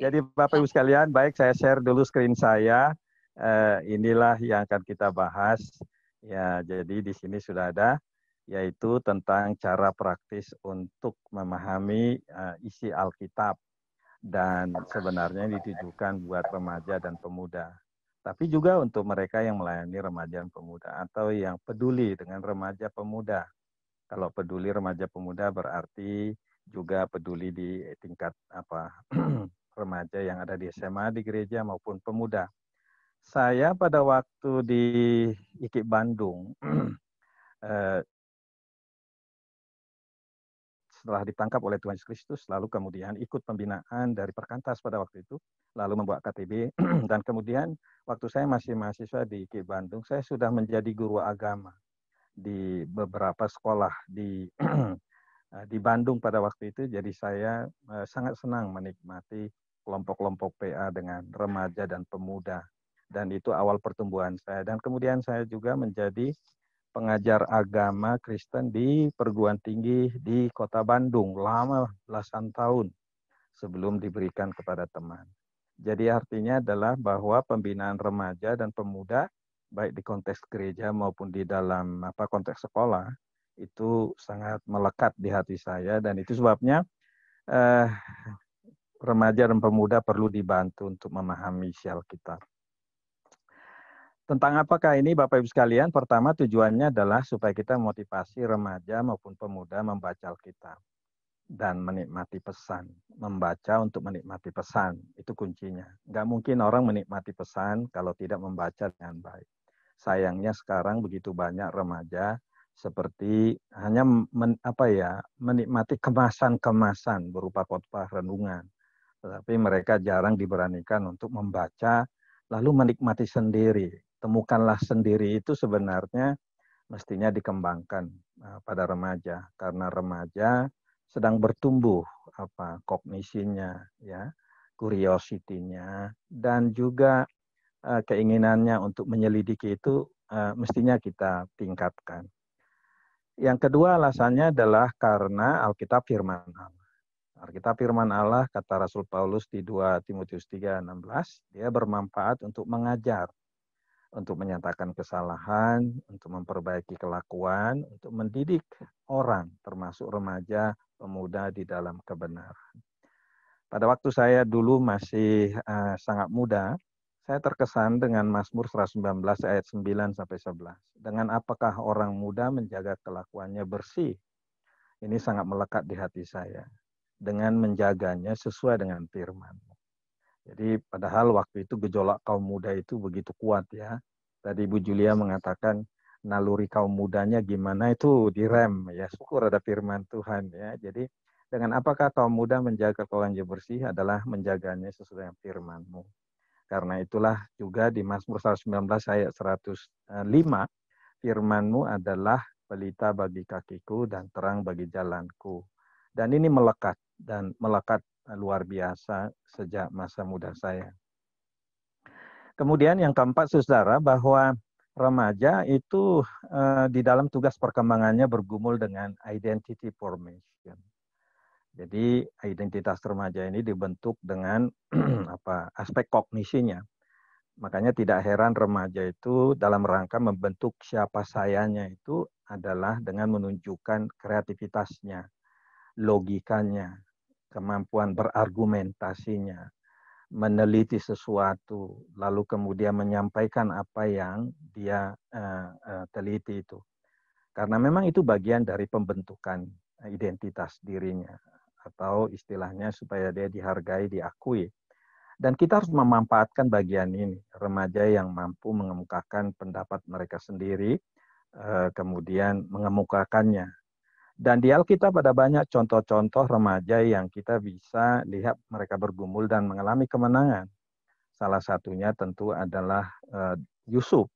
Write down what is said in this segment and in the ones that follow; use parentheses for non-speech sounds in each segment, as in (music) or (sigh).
Jadi Bapak Ibu sekalian, baik saya share dulu screen saya. Eh, inilah yang akan kita bahas. Ya, jadi di sini sudah ada yaitu tentang cara praktis untuk memahami eh, isi Alkitab dan sebenarnya ditujukan buat remaja dan pemuda. Tapi juga untuk mereka yang melayani remaja dan pemuda atau yang peduli dengan remaja pemuda. Kalau peduli remaja pemuda berarti juga peduli di tingkat apa (clears throat) remaja yang ada di SMA, di gereja maupun pemuda. Saya pada waktu di IKIP Bandung, (clears throat) eh, setelah ditangkap oleh Tuhan Yesus Kristus, lalu kemudian ikut pembinaan dari perkantas pada waktu itu, lalu membuat KTB, (clears throat) dan kemudian waktu saya masih mahasiswa di IKIP Bandung, saya sudah menjadi guru agama di beberapa sekolah di (clears throat) eh, di Bandung pada waktu itu, jadi saya eh, sangat senang menikmati kelompok-kelompok PA dengan remaja dan pemuda. Dan itu awal pertumbuhan saya. Dan kemudian saya juga menjadi pengajar agama Kristen di perguruan tinggi di kota Bandung. Lama belasan tahun sebelum diberikan kepada teman. Jadi artinya adalah bahwa pembinaan remaja dan pemuda baik di konteks gereja maupun di dalam apa konteks sekolah itu sangat melekat di hati saya dan itu sebabnya eh, remaja dan pemuda perlu dibantu untuk memahami isi Alkitab. Tentang apakah ini Bapak Ibu sekalian? Pertama tujuannya adalah supaya kita motivasi remaja maupun pemuda membaca Alkitab dan menikmati pesan. Membaca untuk menikmati pesan, itu kuncinya. Nggak mungkin orang menikmati pesan kalau tidak membaca dengan baik. Sayangnya sekarang begitu banyak remaja seperti hanya men, apa ya menikmati kemasan-kemasan berupa khotbah renungan tetapi mereka jarang diberanikan untuk membaca lalu menikmati sendiri. Temukanlah sendiri itu sebenarnya mestinya dikembangkan eh, pada remaja karena remaja sedang bertumbuh apa kognisinya ya curiosity-nya dan juga uh, keinginannya untuk menyelidiki itu uh, mestinya kita tingkatkan. Yang kedua alasannya adalah karena Alkitab firman Allah. Alkitab firman Allah, kata Rasul Paulus di 2 Timotius 3:16, dia bermanfaat untuk mengajar, untuk menyatakan kesalahan, untuk memperbaiki kelakuan, untuk mendidik orang, termasuk remaja, pemuda di dalam kebenaran. Pada waktu saya dulu masih uh, sangat muda, saya terkesan dengan Mazmur 119 ayat 9 sampai 11. Dengan apakah orang muda menjaga kelakuannya bersih? Ini sangat melekat di hati saya dengan menjaganya sesuai dengan firman. Jadi padahal waktu itu gejolak kaum muda itu begitu kuat ya. Tadi Ibu Julia mengatakan naluri kaum mudanya gimana itu direm ya. Syukur ada firman Tuhan ya. Jadi dengan apakah kaum muda menjaga kelanjut bersih adalah menjaganya sesuai dengan firmanmu. Karena itulah juga di Mazmur 119 ayat 105 firmanmu adalah pelita bagi kakiku dan terang bagi jalanku. Dan ini melekat dan melekat eh, luar biasa sejak masa muda saya. Kemudian yang keempat, saudara, bahwa remaja itu uh, di dalam tugas perkembangannya bergumul dengan identity formation. Jadi identitas remaja ini dibentuk dengan (clears throat) apa aspek kognisinya. Makanya tidak heran remaja itu dalam rangka membentuk siapa sayanya itu adalah dengan menunjukkan kreativitasnya, logikanya, kemampuan berargumentasinya, meneliti sesuatu, lalu kemudian menyampaikan apa yang dia uh, uh, teliti itu. Karena memang itu bagian dari pembentukan identitas dirinya atau istilahnya supaya dia dihargai, diakui. Dan kita harus memanfaatkan bagian ini, remaja yang mampu mengemukakan pendapat mereka sendiri, eh, kemudian mengemukakannya dan di Alkitab ada banyak contoh-contoh remaja yang kita bisa lihat mereka bergumul dan mengalami kemenangan. Salah satunya tentu adalah eh, Yusuf.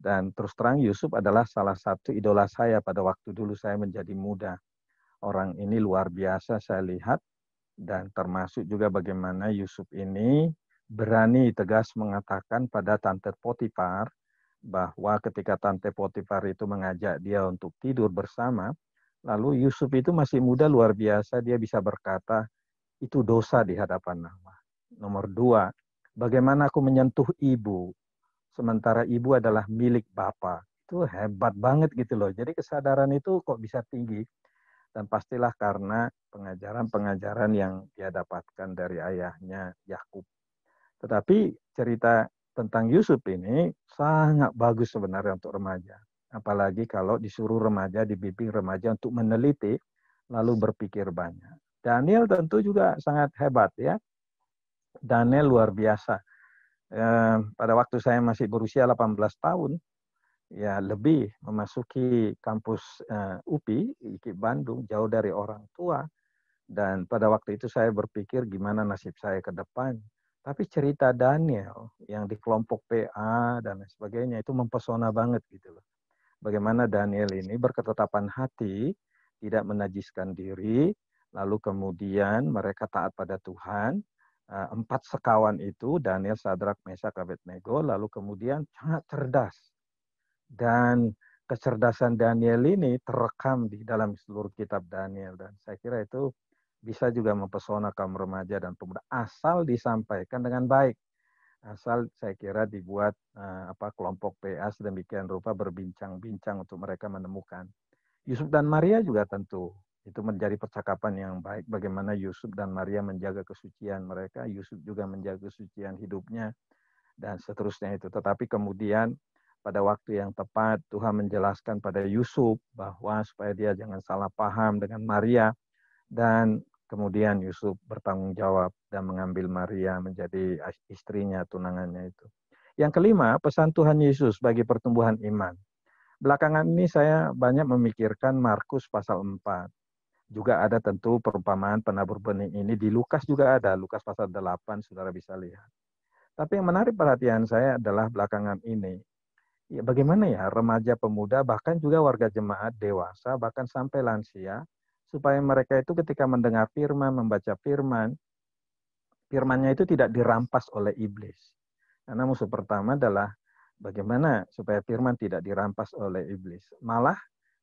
Dan terus terang Yusuf adalah salah satu idola saya pada waktu dulu saya menjadi muda. Orang ini luar biasa saya lihat dan termasuk juga bagaimana Yusuf ini berani tegas mengatakan pada tante Potifar bahwa ketika tante Potifar itu mengajak dia untuk tidur bersama, Lalu Yusuf itu masih muda luar biasa, dia bisa berkata, itu dosa di hadapan Allah. Nomor dua, bagaimana aku menyentuh ibu, sementara ibu adalah milik Bapak. Itu hebat banget gitu loh. Jadi kesadaran itu kok bisa tinggi. Dan pastilah karena pengajaran-pengajaran yang dia dapatkan dari ayahnya, Yakub. Tetapi cerita tentang Yusuf ini sangat bagus sebenarnya untuk remaja. Apalagi kalau disuruh remaja, dibimbing remaja untuk meneliti, lalu berpikir banyak. Daniel tentu juga sangat hebat ya. Daniel luar biasa. pada waktu saya masih berusia 18 tahun, ya lebih memasuki kampus eh, UPI IKIP Bandung jauh dari orang tua dan pada waktu itu saya berpikir gimana nasib saya ke depan tapi cerita Daniel yang di kelompok PA dan sebagainya itu mempesona banget gitu loh bagaimana Daniel ini berketetapan hati, tidak menajiskan diri, lalu kemudian mereka taat pada Tuhan. Eh, empat sekawan itu, Daniel, Sadrak, Mesak, Abednego, lalu kemudian sangat cerdas. Dan kecerdasan Daniel ini terekam di dalam seluruh kitab Daniel. Dan saya kira itu bisa juga mempesona kaum remaja dan pemuda asal disampaikan dengan baik asal saya kira dibuat uh, apa kelompok PA sedemikian rupa berbincang-bincang untuk mereka menemukan. Yusuf dan Maria juga tentu itu menjadi percakapan yang baik bagaimana Yusuf dan Maria menjaga kesucian mereka, Yusuf juga menjaga kesucian hidupnya dan seterusnya itu. Tetapi kemudian pada waktu yang tepat Tuhan menjelaskan pada Yusuf bahwa supaya dia jangan salah paham dengan Maria dan Kemudian Yusuf bertanggung jawab dan mengambil Maria menjadi istrinya, tunangannya itu. Yang kelima, pesan Tuhan Yesus bagi pertumbuhan iman. Belakangan ini saya banyak memikirkan Markus pasal 4. Juga ada tentu perumpamaan penabur benih ini di Lukas juga ada, Lukas pasal 8 Saudara bisa lihat. Tapi yang menarik perhatian saya adalah belakangan ini ya bagaimana ya remaja pemuda bahkan juga warga jemaat dewasa bahkan sampai lansia supaya mereka itu ketika mendengar firman, membaca firman, firmannya itu tidak dirampas oleh iblis. Karena musuh pertama adalah bagaimana supaya firman tidak dirampas oleh iblis. Malah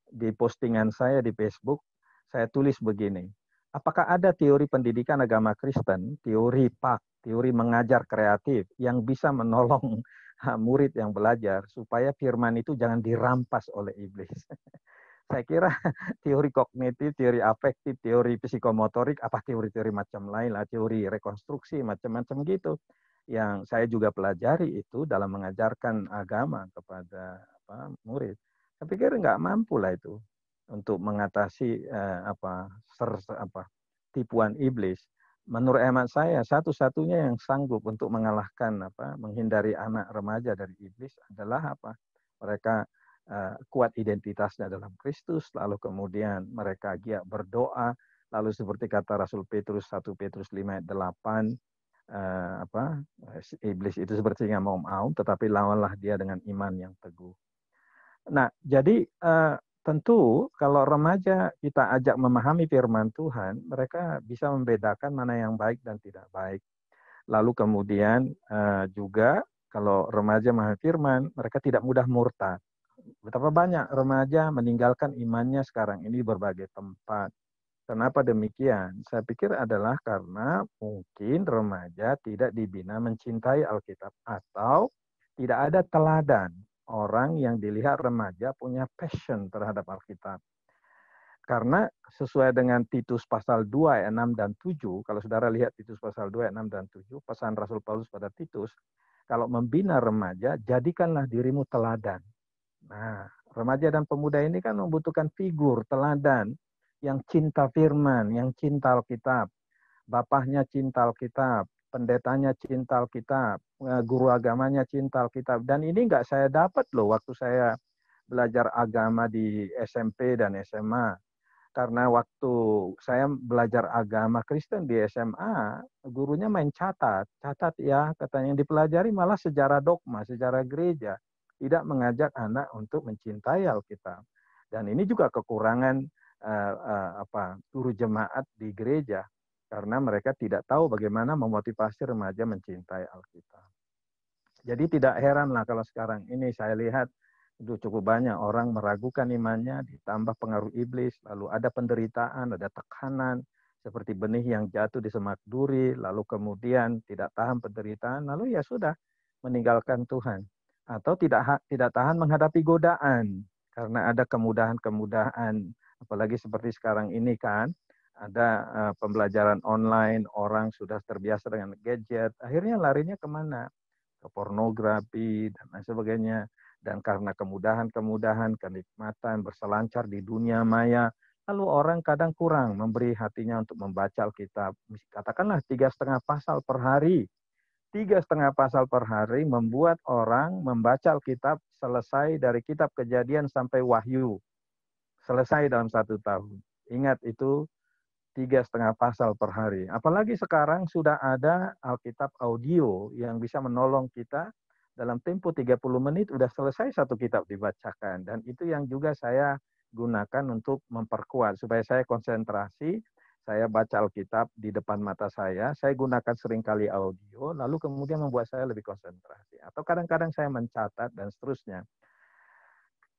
di postingan saya di Facebook, saya tulis begini. Apakah ada teori pendidikan agama Kristen, teori pak, teori mengajar kreatif yang bisa menolong (laughs) murid yang belajar supaya firman itu jangan dirampas oleh iblis. (laughs) saya kira (laughs) teori kognitif, teori afektif, teori psikomotorik, apa teori-teori macam lain lah, teori rekonstruksi, macam-macam gitu. Yang saya juga pelajari itu dalam mengajarkan agama kepada apa, murid. Saya pikir nggak mampu lah itu untuk mengatasi eh, apa, ser, apa tipuan iblis. Menurut hemat saya, satu-satunya yang sanggup untuk mengalahkan apa, menghindari anak remaja dari iblis adalah apa? Mereka Eh, kuat identitasnya dalam Kristus, lalu kemudian mereka giat berdoa, lalu seperti kata Rasul Petrus 1 Petrus 5 ayat 8 eh, apa eh, iblis itu seperti yang mau maum tetapi lawanlah dia dengan iman yang teguh. Nah, jadi tentu kalau remaja kita ajak memahami firman Tuhan, mereka bisa membedakan mana yang baik dan tidak baik. Lalu kemudian juga kalau remaja memahami firman, mereka tidak mudah murtad betapa banyak remaja meninggalkan imannya sekarang ini di berbagai tempat. Kenapa demikian? Saya pikir adalah karena mungkin remaja tidak dibina mencintai Alkitab atau tidak ada teladan orang yang dilihat remaja punya passion terhadap Alkitab. Karena sesuai dengan Titus pasal 2 ayat 6 dan 7, kalau saudara lihat Titus pasal 2 ayat 6 dan 7, pesan Rasul Paulus pada Titus, kalau membina remaja, jadikanlah dirimu teladan Nah, remaja dan pemuda ini kan membutuhkan figur teladan yang cinta firman, yang cinta Alkitab. Bapaknya cinta Alkitab, pendetanya cinta Alkitab, eh, guru agamanya cinta Alkitab. Dan ini nggak saya dapat loh waktu saya belajar agama di SMP dan SMA. Karena waktu saya belajar agama Kristen di SMA, gurunya main catat. Catat ya, katanya yang dipelajari malah sejarah dogma, sejarah gereja tidak mengajak anak untuk mencintai Alkitab. Dan ini juga kekurangan uh, uh, apa guru jemaat di gereja karena mereka tidak tahu bagaimana memotivasi remaja mencintai Alkitab. Jadi tidak heranlah kalau sekarang ini saya lihat itu cukup banyak orang meragukan imannya, ditambah pengaruh iblis, lalu ada penderitaan, ada tekanan, seperti benih yang jatuh di semak duri, lalu kemudian tidak tahan penderitaan, lalu ya sudah meninggalkan Tuhan atau tidak tidak tahan menghadapi godaan karena ada kemudahan-kemudahan apalagi seperti sekarang ini kan ada eh, pembelajaran online orang sudah terbiasa dengan gadget akhirnya larinya kemana ke pornografi dan lain sebagainya dan karena kemudahan-kemudahan kenikmatan berselancar di dunia maya lalu orang kadang kurang memberi hatinya untuk membaca Alkitab katakanlah tiga setengah pasal per hari tiga setengah pasal per hari membuat orang membaca Alkitab selesai dari kitab kejadian sampai wahyu. Selesai dalam satu tahun. Ingat itu tiga setengah pasal per hari. Apalagi sekarang sudah ada Alkitab audio yang bisa menolong kita dalam tempo 30 menit sudah selesai satu kitab dibacakan. Dan itu yang juga saya gunakan untuk memperkuat supaya saya konsentrasi saya baca Alkitab di depan mata saya, saya gunakan seringkali audio, lalu kemudian membuat saya lebih konsentrasi. Atau kadang-kadang saya mencatat dan seterusnya.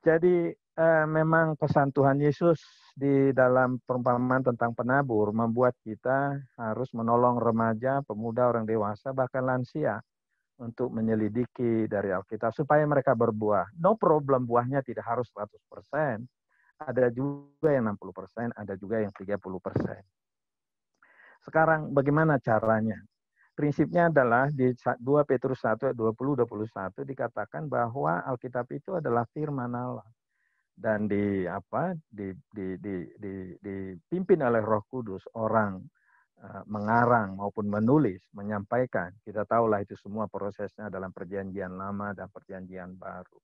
Jadi eh, memang pesan Tuhan Yesus di dalam perumpamaan tentang penabur membuat kita harus menolong remaja, pemuda, orang dewasa, bahkan lansia untuk menyelidiki dari Alkitab supaya mereka berbuah. No problem buahnya tidak harus 100%, ada juga yang 60%, persen, ada juga yang 30%. persen. Sekarang bagaimana caranya? Prinsipnya adalah di 2 Petrus 1 20-21 dikatakan bahwa Alkitab itu adalah firman Allah dan di apa di, di, di, di, dipimpin oleh Roh Kudus orang e, mengarang maupun menulis, menyampaikan. Kita tahulah itu semua prosesnya dalam perjanjian lama dan perjanjian baru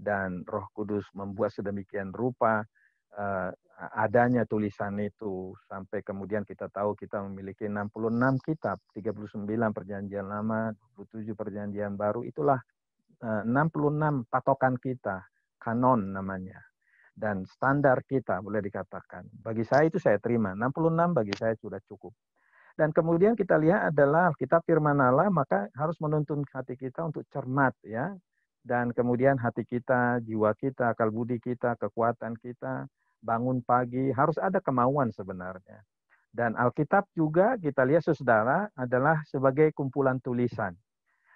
dan Roh Kudus membuat sedemikian rupa uh, adanya tulisan itu sampai kemudian kita tahu kita memiliki 66 kitab, 39 perjanjian lama, 27 perjanjian baru itulah eh, uh, 66 patokan kita, kanon namanya. Dan standar kita boleh dikatakan. Bagi saya itu saya terima, 66 bagi saya sudah cukup. Dan kemudian kita lihat adalah kita firman Allah maka harus menuntun hati kita untuk cermat ya dan kemudian hati kita, jiwa kita, akal budi kita, kekuatan kita, bangun pagi, harus ada kemauan sebenarnya. Dan Alkitab juga kita lihat saudara adalah sebagai kumpulan tulisan.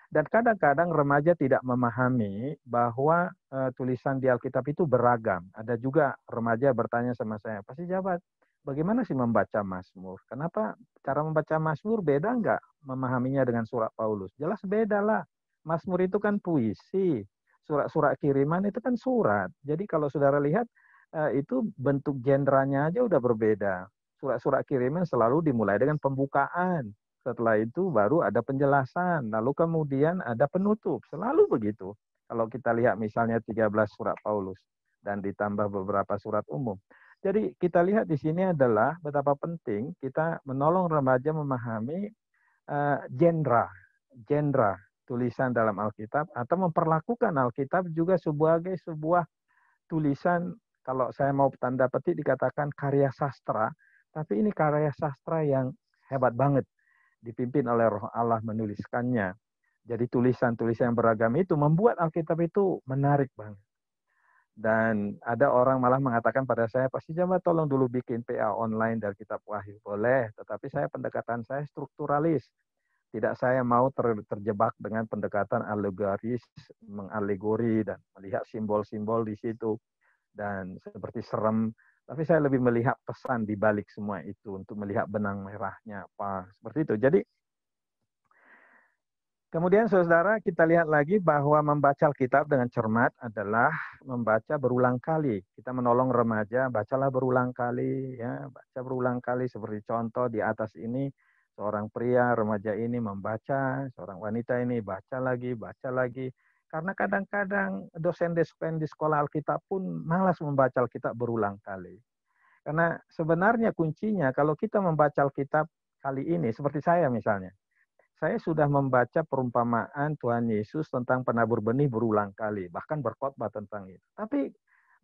Dan kadang-kadang remaja tidak memahami bahwa e, tulisan di Alkitab itu beragam. Ada juga remaja bertanya sama saya, pasti jawab, bagaimana sih membaca Mazmur? Kenapa cara membaca Mazmur beda nggak memahaminya dengan surat Paulus? Jelas beda lah Masmur itu kan puisi, surat-surat kiriman itu kan surat. Jadi kalau saudara lihat eh, itu bentuk gendernya aja udah berbeda. Surat-surat kiriman selalu dimulai dengan pembukaan. Setelah itu baru ada penjelasan, lalu kemudian ada penutup. Selalu begitu. Kalau kita lihat misalnya 13 surat Paulus dan ditambah beberapa surat umum. Jadi kita lihat di sini adalah betapa penting kita menolong remaja memahami uh, eh, genre, genre tulisan dalam Alkitab atau memperlakukan Alkitab juga sebagai sebuah tulisan kalau saya mau tanda petik dikatakan karya sastra, tapi ini karya sastra yang hebat banget dipimpin oleh roh Allah menuliskannya. Jadi tulisan-tulisan yang beragam itu membuat Alkitab itu menarik banget. Dan ada orang malah mengatakan pada saya, pasti jamaah tolong dulu bikin PA online dari kitab wahyu. Boleh, tetapi saya pendekatan saya strukturalis tidak saya mau ter, terjebak dengan pendekatan alegoris, mengalegori dan melihat simbol-simbol di situ dan seperti serem. Tapi saya lebih melihat pesan di balik semua itu untuk melihat benang merahnya apa seperti itu. Jadi kemudian saudara kita lihat lagi bahwa membaca Alkitab dengan cermat adalah membaca berulang kali. Kita menolong remaja, bacalah berulang kali ya, baca berulang kali seperti contoh di atas ini Seorang pria remaja ini membaca, seorang wanita ini baca lagi, baca lagi. Karena kadang-kadang dosen-dosen di sekolah Alkitab pun malas membaca Alkitab berulang kali. Karena sebenarnya kuncinya kalau kita membaca Alkitab kali ini, seperti saya misalnya, saya sudah membaca perumpamaan Tuhan Yesus tentang penabur benih berulang kali, bahkan berkhotbah tentang itu. Tapi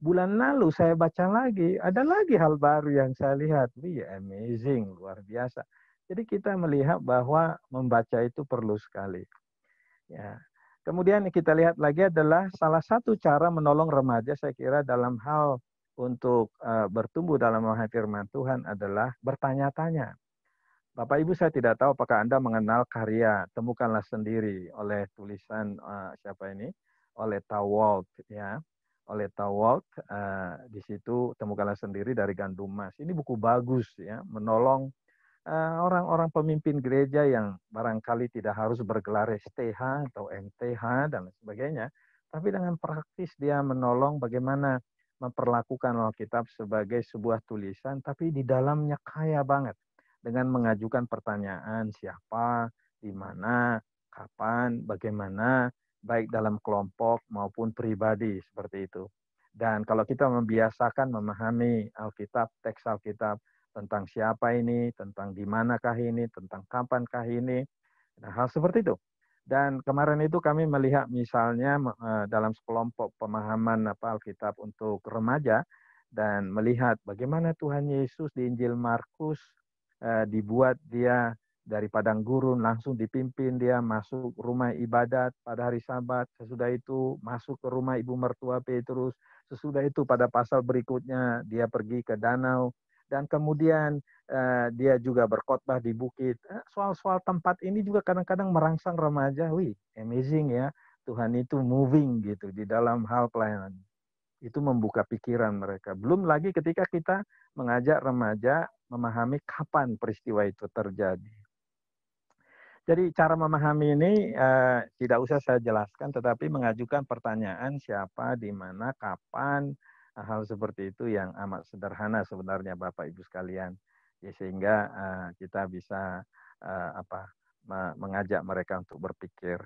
bulan lalu saya baca lagi, ada lagi hal baru yang saya lihat. Wih, amazing, luar biasa. Jadi kita melihat bahwa membaca itu perlu sekali. Ya. Kemudian kita lihat lagi adalah salah satu cara menolong remaja saya kira dalam hal untuk uh, bertumbuh dalam memahami firman Tuhan adalah bertanya-tanya. Bapak Ibu saya tidak tahu apakah Anda mengenal karya Temukanlah Sendiri oleh tulisan uh, siapa ini? Oleh Tawalt ya. Oleh Tawalt uh, eh, di situ Temukanlah Sendiri dari Gandum Mas. Ini buku bagus ya, menolong Eh, orang-orang pemimpin gereja yang barangkali tidak harus bergelar STH atau MTH dan sebagainya, tapi dengan praktis dia menolong bagaimana memperlakukan Alkitab sebagai sebuah tulisan, tapi di dalamnya kaya banget dengan mengajukan pertanyaan siapa, di mana, kapan, bagaimana, baik dalam kelompok maupun pribadi seperti itu. Dan kalau kita membiasakan memahami Alkitab, teks Alkitab, tentang siapa ini, tentang di manakah ini, tentang kapankah ini. Nah, hal seperti itu. Dan kemarin itu kami melihat misalnya eh, dalam sekelompok pemahaman apa Alkitab untuk remaja dan melihat bagaimana Tuhan Yesus di Injil Markus eh, dibuat dia dari padang gurun langsung dipimpin dia masuk rumah ibadat pada hari Sabat, sesudah itu masuk ke rumah ibu mertua Petrus, sesudah itu pada pasal berikutnya dia pergi ke danau dan kemudian uh, dia juga berkhotbah di bukit. Eh, soal-soal tempat ini juga kadang-kadang merangsang remaja, wih, amazing ya. Tuhan itu moving gitu di dalam hal pelayanan. Itu membuka pikiran mereka. Belum lagi ketika kita mengajak remaja memahami kapan peristiwa itu terjadi. Jadi cara memahami ini eh, tidak usah saya jelaskan, tetapi mengajukan pertanyaan siapa, di mana, kapan, hal seperti itu yang amat sederhana sebenarnya Bapak Ibu sekalian ya sehingga uh, kita bisa uh, apa mengajak mereka untuk berpikir.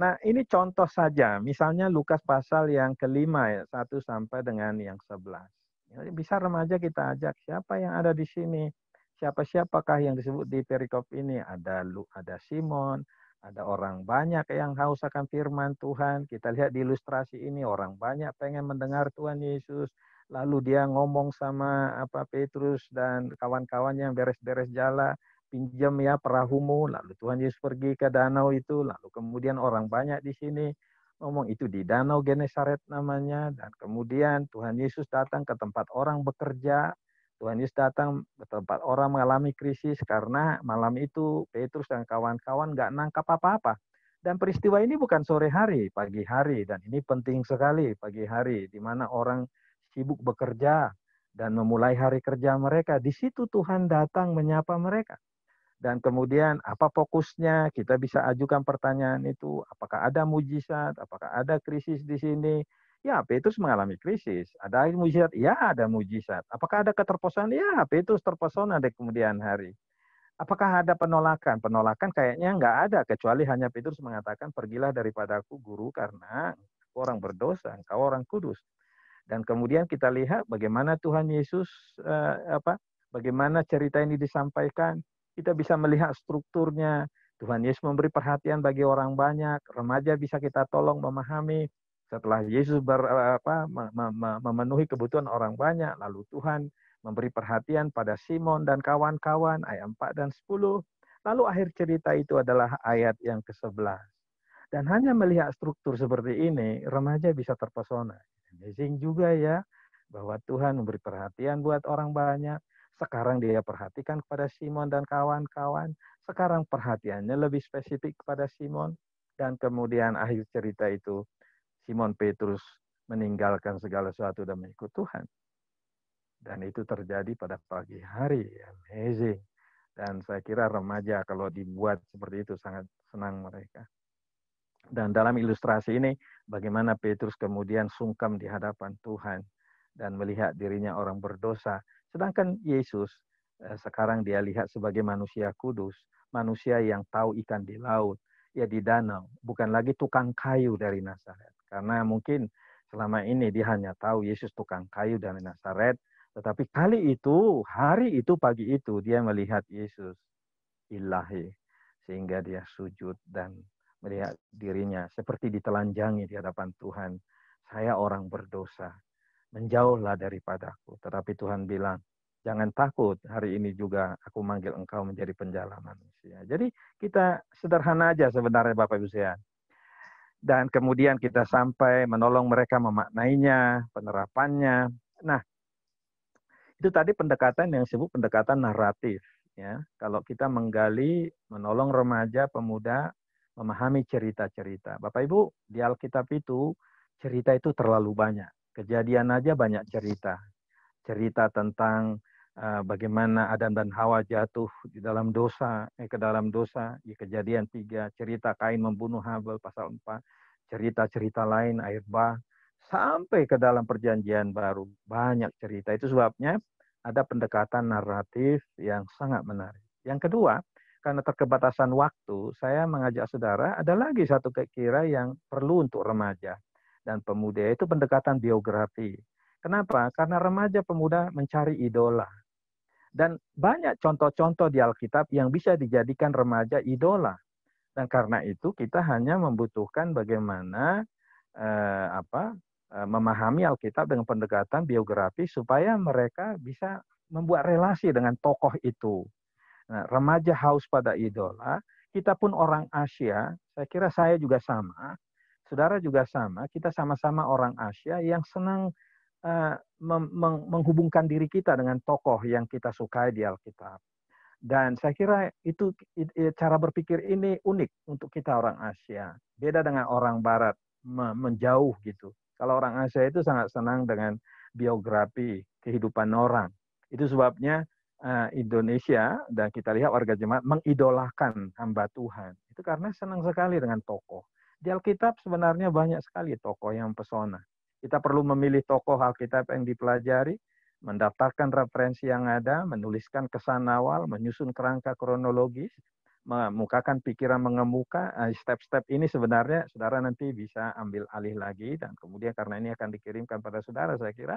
Nah, ini contoh saja, misalnya Lukas pasal yang kelima ya, satu sampai dengan yang sebelas. Ya, bisa remaja kita ajak siapa yang ada di sini, siapa siapakah yang disebut di perikop ini? Ada Lu, ada Simon, ada orang banyak yang haus akan firman Tuhan. Kita lihat di ilustrasi ini orang banyak pengen mendengar Tuhan Yesus. Lalu dia ngomong sama apa Petrus dan kawan-kawannya yang beres-beres jala, pinjam ya perahumu. Lalu Tuhan Yesus pergi ke danau itu. Lalu kemudian orang banyak di sini ngomong itu di Danau Genesaret namanya dan kemudian Tuhan Yesus datang ke tempat orang bekerja Tuhan Yesus datang tempat orang mengalami krisis karena malam itu Petrus dan kawan-kawan nggak nangkap apa-apa. Dan peristiwa ini bukan sore hari, pagi hari. Dan ini penting sekali pagi hari, di mana orang sibuk bekerja dan memulai hari kerja mereka. Di situ Tuhan datang menyapa mereka. Dan kemudian apa fokusnya? Kita bisa ajukan pertanyaan itu. Apakah ada mujizat? Apakah ada krisis di sini? Ya, Petrus mengalami krisis. Ada mujizat? Ya, ada mujizat. Apakah ada keterpesona? Ya, Petrus terpesona di kemudian hari. Apakah ada penolakan? Penolakan kayaknya nggak ada, kecuali hanya Petrus mengatakan, pergilah daripada aku guru, karena orang berdosa, engkau orang kudus. Dan kemudian kita lihat bagaimana Tuhan Yesus, eh, apa, bagaimana cerita ini disampaikan. Kita bisa melihat strukturnya, Tuhan Yesus memberi perhatian bagi orang banyak, remaja bisa kita tolong memahami, setelah Yesus ber, eh, apa, memenuhi kebutuhan orang banyak, lalu Tuhan memberi perhatian pada Simon dan kawan-kawan, ayat 4 dan 10. Lalu akhir cerita itu adalah ayat yang ke-11. Dan hanya melihat struktur seperti ini, remaja bisa terpesona. Amazing juga ya, bahwa Tuhan memberi perhatian buat orang banyak. Sekarang dia perhatikan kepada Simon dan kawan-kawan. Sekarang perhatiannya lebih spesifik kepada Simon. Dan kemudian akhir cerita itu Simon Petrus meninggalkan segala sesuatu dan mengikut Tuhan. Dan itu terjadi pada pagi hari. Amazing. Dan saya kira remaja kalau dibuat seperti itu sangat senang mereka. Dan dalam ilustrasi ini, bagaimana Petrus kemudian sungkam di hadapan Tuhan dan melihat dirinya orang berdosa. Sedangkan Yesus eh, sekarang dia lihat sebagai manusia kudus, manusia yang tahu ikan di laut, ya di danau, bukan lagi tukang kayu dari Nazaret. Karena mungkin selama ini dia hanya tahu Yesus tukang kayu dan Nazaret, tetapi kali itu, hari itu, pagi itu dia melihat Yesus ilahi sehingga dia sujud dan melihat dirinya seperti ditelanjangi di hadapan Tuhan. Saya orang berdosa, menjauhlah daripadaku. Tetapi Tuhan bilang, jangan takut, hari ini juga aku manggil engkau menjadi penjala manusia. Jadi kita sederhana aja sebenarnya Bapak Ibu sekalian dan kemudian kita sampai menolong mereka memaknainya, penerapannya. Nah, itu tadi pendekatan yang disebut pendekatan naratif. Ya, kalau kita menggali, menolong remaja, pemuda memahami cerita-cerita. Bapak Ibu, di Alkitab itu cerita itu terlalu banyak. Kejadian aja banyak cerita. Cerita tentang Eh, bagaimana Adam dan Hawa jatuh di dalam dosa, eh, ke dalam dosa, di kejadian tiga, cerita Kain membunuh Habel pasal empat, cerita-cerita lain, air bah, sampai ke dalam perjanjian baru. Banyak cerita. Itu sebabnya ada pendekatan naratif yang sangat menarik. Yang kedua, karena terkebatasan waktu, saya mengajak saudara ada lagi satu kira yang perlu untuk remaja dan pemuda, yaitu pendekatan biografi. Kenapa? Karena remaja pemuda mencari idola. Dan banyak contoh-contoh di Alkitab yang bisa dijadikan remaja idola. Dan karena itu kita hanya membutuhkan bagaimana eh, apa eh, memahami Alkitab dengan pendekatan biografi supaya mereka bisa membuat relasi dengan tokoh itu. Nah, remaja haus pada idola, kita pun orang Asia, saya kira saya juga sama, saudara juga sama, kita sama-sama orang Asia yang senang eh, menghubungkan diri kita dengan tokoh yang kita sukai di Alkitab. Dan saya kira itu cara berpikir ini unik untuk kita orang Asia. Beda dengan orang Barat menjauh gitu. Kalau orang Asia itu sangat senang dengan biografi kehidupan orang. Itu sebabnya eh, Indonesia dan kita lihat warga jemaat mengidolakan hamba Tuhan. Itu karena senang sekali dengan tokoh. Di Alkitab sebenarnya banyak sekali tokoh yang pesona. Kita perlu memilih tokoh Alkitab yang dipelajari, mendaftarkan referensi yang ada, menuliskan kesan awal, menyusun kerangka kronologis, mengemukakan pikiran mengemuka. Eh, step-step ini sebenarnya saudara nanti bisa ambil alih lagi dan kemudian karena ini akan dikirimkan pada saudara saya kira.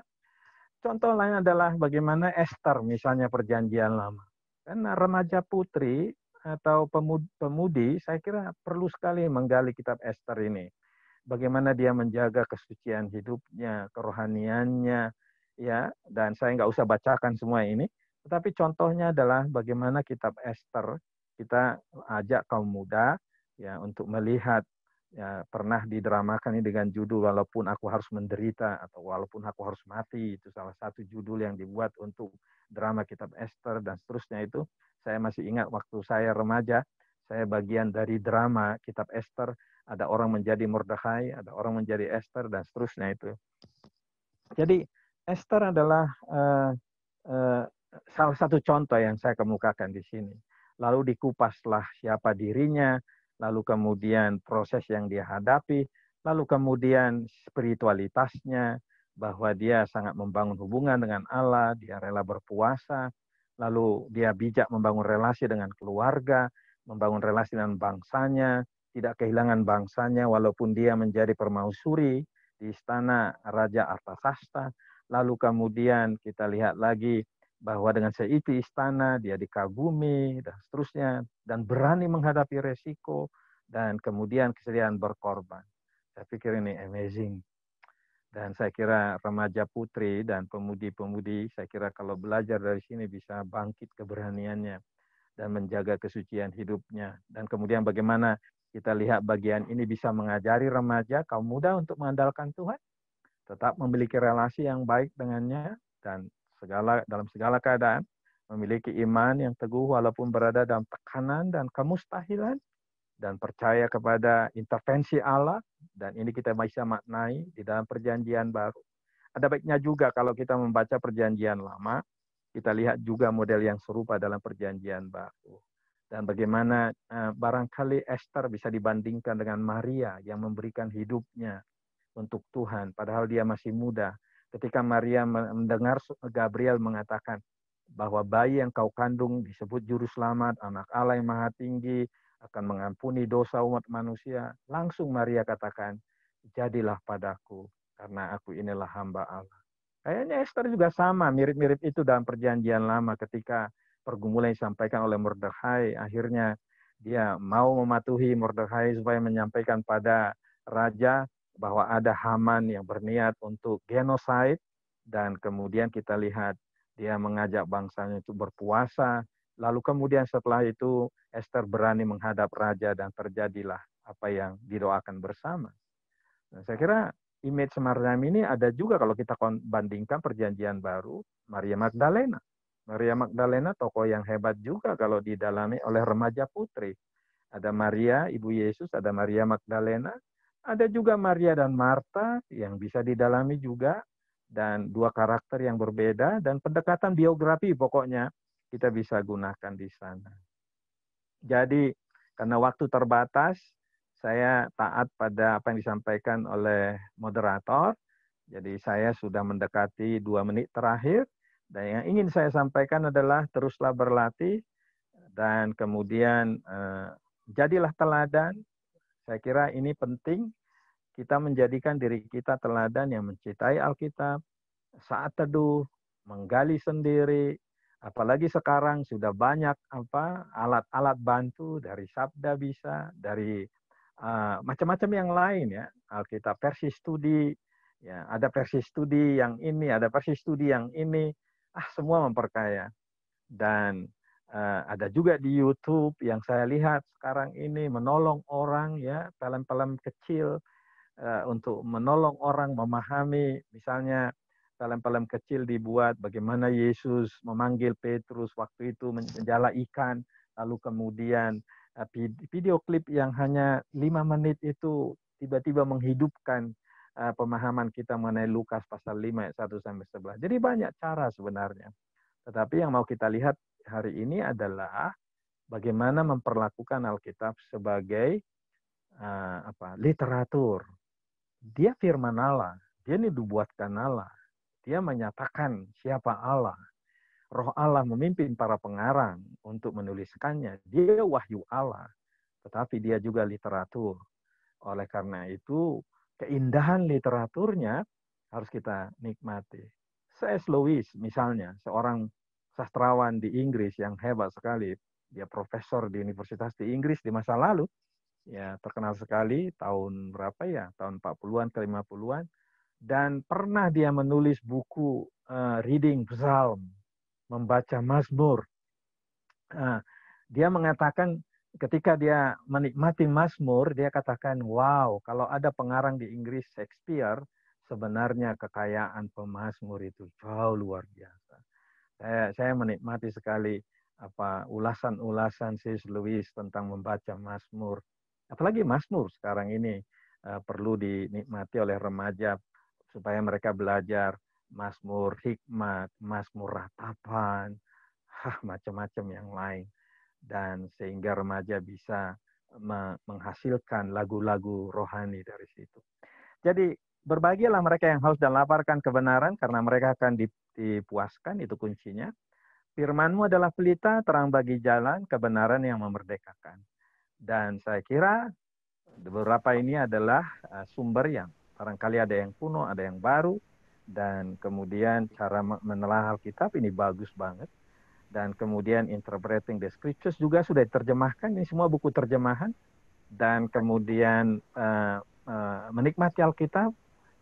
Contoh lain adalah bagaimana Esther misalnya perjanjian lama. Karena remaja putri atau pemudi, saya kira perlu sekali menggali kitab Esther ini bagaimana dia menjaga kesucian hidupnya, kerohaniannya, ya. Dan saya nggak usah bacakan semua ini, tetapi contohnya adalah bagaimana kitab Esther kita ajak kaum muda ya untuk melihat ya, pernah didramakan ini dengan judul walaupun aku harus menderita atau walaupun aku harus mati itu salah satu judul yang dibuat untuk drama kitab Esther dan seterusnya itu saya masih ingat waktu saya remaja saya bagian dari drama kitab Esther ada orang menjadi Mordekhai, ada orang menjadi Esther dan seterusnya itu. Jadi Esther adalah uh, uh, salah satu contoh yang saya kemukakan di sini. Lalu dikupaslah siapa dirinya, lalu kemudian proses yang dia hadapi, lalu kemudian spiritualitasnya bahwa dia sangat membangun hubungan dengan Allah, dia rela berpuasa, lalu dia bijak membangun relasi dengan keluarga, membangun relasi dengan bangsanya, tidak kehilangan bangsanya walaupun dia menjadi permausuri di istana Raja Artasasta. Lalu kemudian kita lihat lagi bahwa dengan seiti istana dia dikagumi dan seterusnya dan berani menghadapi resiko dan kemudian kesediaan berkorban. Saya pikir ini amazing. Dan saya kira remaja putri dan pemudi-pemudi, saya kira kalau belajar dari sini bisa bangkit keberaniannya dan menjaga kesucian hidupnya. Dan kemudian bagaimana kita lihat bagian ini bisa mengajari remaja kaum muda untuk mengandalkan Tuhan, tetap memiliki relasi yang baik dengannya dan segala dalam segala keadaan memiliki iman yang teguh walaupun berada dalam tekanan dan kemustahilan dan percaya kepada intervensi Allah dan ini kita bisa maknai di dalam perjanjian baru. Ada baiknya juga kalau kita membaca perjanjian lama, kita lihat juga model yang serupa dalam perjanjian baru dan bagaimana eh, barangkali Esther bisa dibandingkan dengan Maria yang memberikan hidupnya untuk Tuhan padahal dia masih muda. Ketika Maria mendengar Gabriel mengatakan bahwa bayi yang kau kandung disebut juru selamat, anak Allah yang maha tinggi akan mengampuni dosa umat manusia, langsung Maria katakan, "Jadilah padaku karena aku inilah hamba Allah." Kayaknya Esther juga sama, mirip-mirip itu dalam perjanjian lama ketika pergumulan yang disampaikan oleh Mordechai, Akhirnya dia mau mematuhi Mordechai supaya menyampaikan pada raja bahwa ada Haman yang berniat untuk genosida dan kemudian kita lihat dia mengajak bangsanya itu berpuasa. Lalu kemudian setelah itu Esther berani menghadap raja dan terjadilah apa yang didoakan bersama. Nah, saya kira image Maryam ini ada juga kalau kita bandingkan perjanjian baru Maria Magdalena. Maria Magdalena tokoh yang hebat juga kalau didalami oleh remaja putri. Ada Maria, ibu Yesus, ada Maria Magdalena, ada juga Maria dan Marta yang bisa didalami juga dan dua karakter yang berbeda dan pendekatan biografi pokoknya kita bisa gunakan di sana. Jadi karena waktu terbatas, saya taat pada apa yang disampaikan oleh moderator. Jadi saya sudah mendekati dua menit terakhir. Dan yang ingin saya sampaikan adalah teruslah berlatih dan kemudian eh, jadilah teladan. Saya kira ini penting kita menjadikan diri kita teladan yang mencintai Alkitab, saat teduh, menggali sendiri, apalagi sekarang sudah banyak apa alat-alat bantu dari sabda bisa, dari uh, macam-macam yang lain ya. Alkitab versi studi, ya ada versi studi yang ini, ada versi studi yang ini ah semua memperkaya. Dan uh, ada juga di YouTube yang saya lihat sekarang ini menolong orang ya, film-film kecil uh, untuk menolong orang memahami misalnya film-film kecil dibuat bagaimana Yesus memanggil Petrus waktu itu menjala ikan lalu kemudian uh, video klip yang hanya lima menit itu tiba-tiba menghidupkan Eh, pemahaman kita mengenai Lukas pasal 5 ayat 1 sampai 11. Jadi banyak cara sebenarnya. Tetapi yang mau kita lihat hari ini adalah bagaimana memperlakukan Alkitab sebagai uh, apa? literatur. Dia firman Allah, dia ini dibuatkan Allah. Dia menyatakan siapa Allah. Roh Allah memimpin para pengarang untuk menuliskannya. Dia wahyu Allah, tetapi dia juga literatur. Oleh karena itu, keindahan literaturnya harus kita nikmati. C.S. Lewis misalnya, seorang sastrawan di Inggris yang hebat sekali, dia profesor di Universitas di Inggris di masa lalu, ya terkenal sekali tahun berapa ya, tahun 40-an ke 50-an dan pernah dia menulis buku uh, reading psalm, membaca mazmur. Uh, dia mengatakan ketika dia menikmati Mazmur, dia katakan, wow, kalau ada pengarang di Inggris Shakespeare, sebenarnya kekayaan pemazmur itu jauh luar biasa. Saya, saya menikmati sekali apa ulasan-ulasan Sis Louis tentang membaca Mazmur. Apalagi Mazmur sekarang ini uh, perlu dinikmati oleh remaja supaya mereka belajar Mazmur hikmat, Mazmur ratapan, macam-macam yang lain dan sehingga remaja bisa menghasilkan lagu-lagu rohani dari situ. Jadi berbahagialah mereka yang haus dan laparkan kebenaran karena mereka akan dipuaskan itu kuncinya. Firmanmu adalah pelita terang bagi jalan kebenaran yang memerdekakan. Dan saya kira beberapa ini adalah eh, sumber yang barangkali ada yang kuno, ada yang baru, dan kemudian cara menelaah Alkitab ini bagus banget dan kemudian Interpreting the Scriptures juga sudah diterjemahkan ini semua buku terjemahan dan kemudian uh, uh, menikmati Alkitab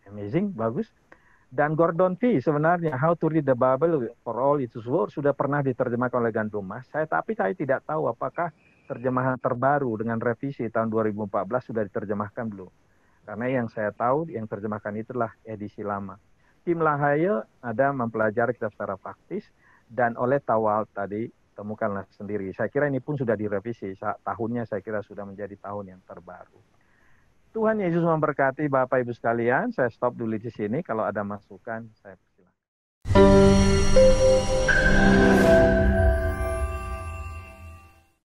amazing bagus dan Gordon Fee sebenarnya How to Read the Bible for All Its Worth sudah pernah diterjemahkan oleh Gandum Mas saya tapi saya tidak tahu apakah terjemahan terbaru dengan revisi tahun 2014 sudah diterjemahkan belum karena yang saya tahu yang terjemahkan itulah edisi lama Tim Lahaye ada mempelajari kitab secara praktis dan oleh Tawal tadi temukanlah sendiri. Saya kira ini pun sudah direvisi. Tahunnya saya kira sudah menjadi tahun yang terbaru. Tuhan Yesus memberkati Bapak Ibu sekalian. Saya stop dulu di sini. Kalau ada masukan, saya silakan.